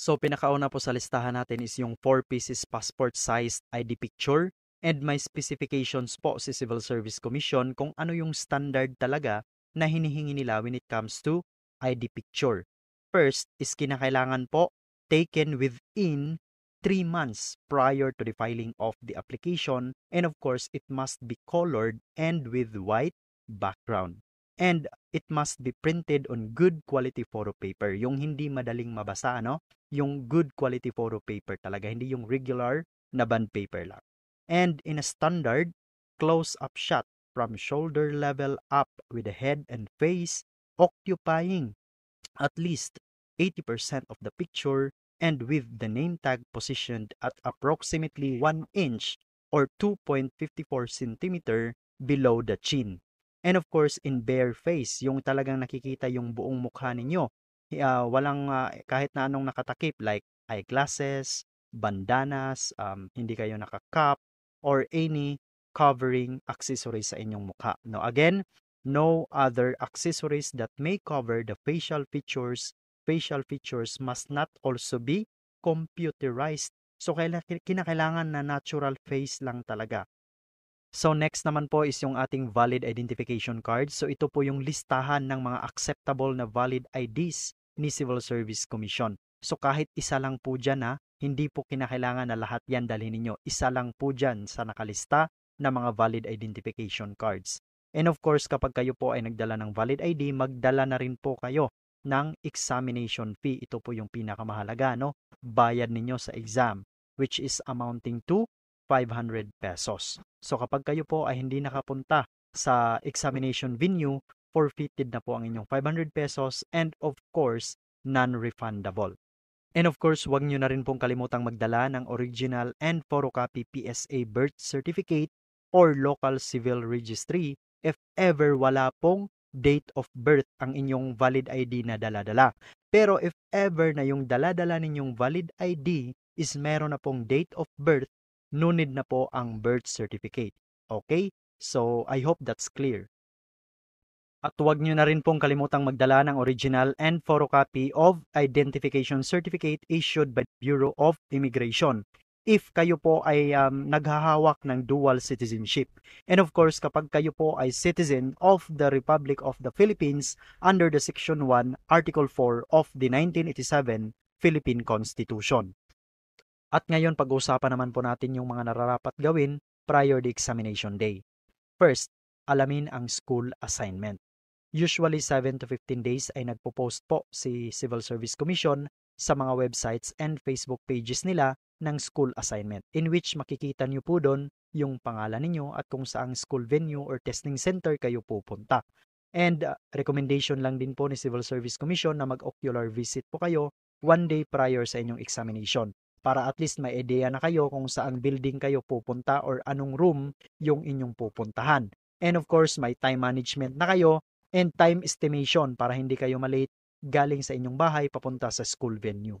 So pinakauna po sa listahan natin is yung 4 pieces passport sized ID picture and my specifications po si Civil Service Commission kung ano yung standard talaga na hinihingi nila when it comes to ID picture. First is kinakailangan po taken within 3 months prior to the filing of the application and of course it must be colored and with white background and it must be printed on good quality photo paper. Yung hindi madaling mabasa, no? Yung good quality photo paper talaga, hindi yung regular na band paper lang. And in a standard, close-up shot from shoulder level up with the head and face occupying at least 80% of the picture and with the name tag positioned at approximately 1 inch or 2.54 centimeter below the chin. And of course, in bare face, yung talagang nakikita yung buong mukha ninyo. Uh, walang uh, kahit na anong nakatakip like eyeglasses, bandanas, um, hindi kayo nakakap, or any covering accessories sa inyong mukha. No, again, no other accessories that may cover the facial features facial features must not also be computerized. So, kailangan, kinakailangan na natural face lang talaga. So next naman po is yung ating valid identification card. So ito po yung listahan ng mga acceptable na valid IDs ni Civil Service Commission. So kahit isa lang po dyan ha, hindi po kinakailangan na lahat yan dalhin ninyo. Isa lang po dyan sa nakalista na mga valid identification cards. And of course, kapag kayo po ay nagdala ng valid ID, magdala na rin po kayo ng examination fee. Ito po yung pinakamahalaga, no? Bayad ninyo sa exam, which is amounting to 500 pesos. So kapag kayo po ay hindi nakapunta sa examination venue, forfeited na po ang inyong 500 pesos and of course, non-refundable. And of course, huwag nyo na rin pong kalimutang magdala ng original and photocopy PSA birth certificate or local civil registry if ever wala pong date of birth ang inyong valid ID na daladala. Pero if ever na yung dala-dala ninyong valid ID is meron na pong date of birth no need na po ang birth certificate. Okay? So, I hope that's clear. At huwag nyo na rin pong kalimutang magdala ng original and photocopy of identification certificate issued by Bureau of Immigration if kayo po ay um, naghahawak ng dual citizenship. And of course, kapag kayo po ay citizen of the Republic of the Philippines under the Section 1, Article 4 of the 1987 Philippine Constitution. At ngayon pag-uusapan naman po natin yung mga nararapat gawin prior the examination day. First, alamin ang school assignment. Usually 7 to 15 days ay nagpo-post po si Civil Service Commission sa mga websites and Facebook pages nila ng school assignment in which makikita niyo po doon yung pangalan ninyo at kung saang school venue or testing center kayo pupunta. And uh, recommendation lang din po ni Civil Service Commission na mag-ocular visit po kayo one day prior sa inyong examination para at least may ideya na kayo kung saan building kayo pupunta or anong room yung inyong pupuntahan. And of course, may time management na kayo and time estimation para hindi kayo malate galing sa inyong bahay papunta sa school venue.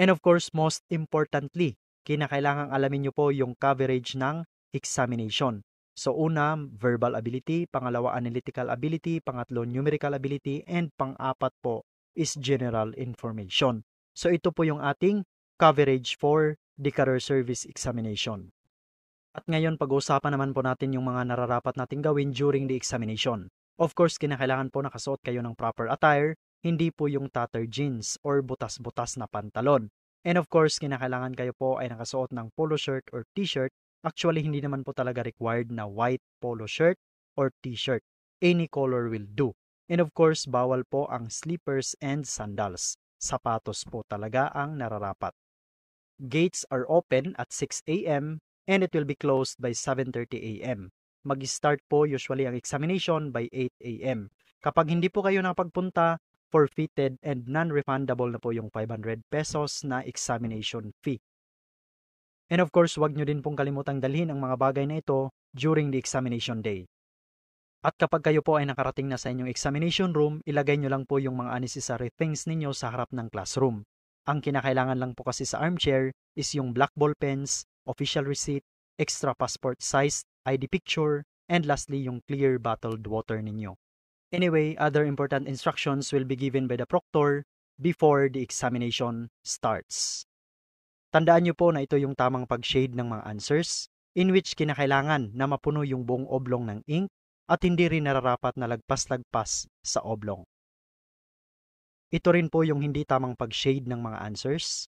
And of course, most importantly, kinakailangang alamin nyo po yung coverage ng examination. So una, verbal ability, pangalawa, analytical ability, pangatlo, numerical ability, and pang-apat po is general information. So ito po yung ating coverage for the career service examination. At ngayon, pag-uusapan naman po natin yung mga nararapat nating gawin during the examination. Of course, kinakailangan po nakasuot kayo ng proper attire, hindi po yung tattered jeans or butas-butas na pantalon. And of course, kinakailangan kayo po ay nakasuot ng polo shirt or t-shirt. Actually, hindi naman po talaga required na white polo shirt or t-shirt. Any color will do. And of course, bawal po ang slippers and sandals. Sapatos po talaga ang nararapat. Gates are open at 6 a.m. and it will be closed by 7.30 a.m. Mag-start po usually ang examination by 8 a.m. Kapag hindi po kayo nakapagpunta, forfeited and non-refundable na po yung 500 pesos na examination fee. And of course, wag nyo din pong kalimutang dalhin ang mga bagay na ito during the examination day. At kapag kayo po ay nakarating na sa inyong examination room, ilagay nyo lang po yung mga unnecessary things ninyo sa harap ng classroom. Ang kinakailangan lang po kasi sa armchair is yung black ball pens, official receipt, extra passport size, ID picture, and lastly yung clear bottled water ninyo. Anyway, other important instructions will be given by the proctor before the examination starts. Tandaan nyo po na ito yung tamang pag-shade ng mga answers, in which kinakailangan na mapuno yung buong oblong ng ink at hindi rin nararapat na lagpas-lagpas sa oblong. Ito rin po yung hindi tamang pag-shade ng mga answers.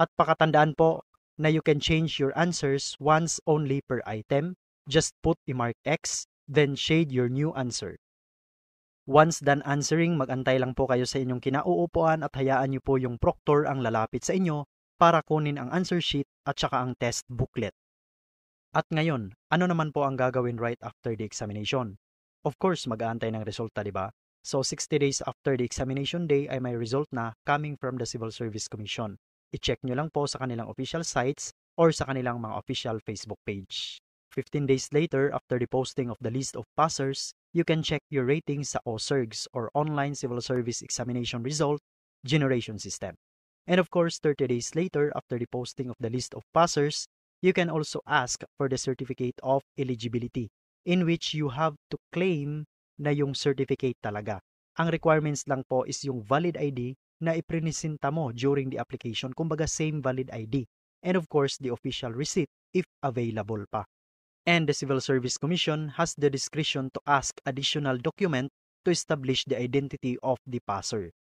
At pakatandaan po na you can change your answers once only per item. Just put a mark X, then shade your new answer. Once done answering, magantay lang po kayo sa inyong kinauupuan at hayaan niyo po yung proctor ang lalapit sa inyo para kunin ang answer sheet at saka ang test booklet. At ngayon, ano naman po ang gagawin right after the examination? Of course, mag-aantay ng resulta, di ba? So 60 days after the examination day ay may result na coming from the Civil Service Commission. I-check nyo lang po sa kanilang official sites or sa kanilang mga official Facebook page. 15 days later, after the posting of the list of passers, you can check your rating sa OSERGS or Online Civil Service Examination Result Generation System. And of course, 30 days later, after the posting of the list of passers, you can also ask for the certificate of eligibility, in which you have to claim na yung certificate talaga. Ang requirements lang po is yung valid ID na iprinisinta mo during the application, kumbaga same valid ID. And of course, the official receipt if available pa. And the Civil Service Commission has the discretion to ask additional document to establish the identity of the passer.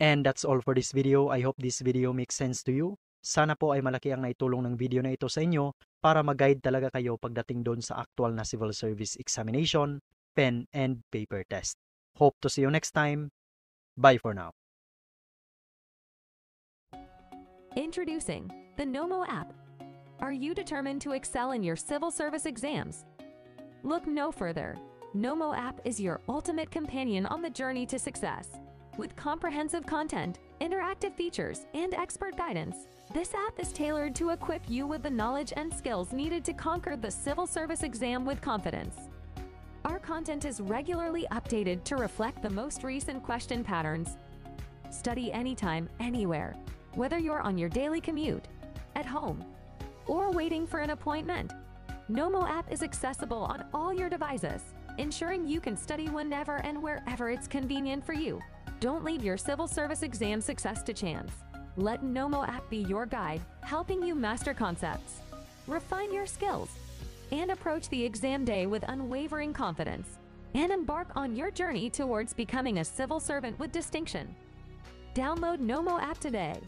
And that's all for this video. I hope this video makes sense to you. Sana po ay malaki ang naitulong ng video na ito sa inyo para mag-guide talaga kayo pagdating doon sa actual na civil service examination pen and paper test. Hope to see you next time. Bye for now. Introducing the NOMO app. Are you determined to excel in your civil service exams? Look no further. NOMO app is your ultimate companion on the journey to success. With comprehensive content, interactive features, and expert guidance, this app is tailored to equip you with the knowledge and skills needed to conquer the civil service exam with confidence content is regularly updated to reflect the most recent question patterns. Study anytime, anywhere, whether you're on your daily commute, at home, or waiting for an appointment. Nomo app is accessible on all your devices, ensuring you can study whenever and wherever it's convenient for you. Don't leave your civil service exam success to chance. Let Nomo app be your guide, helping you master concepts, refine your skills, and approach the exam day with unwavering confidence and embark on your journey towards becoming a civil servant with distinction. Download Nomo app today.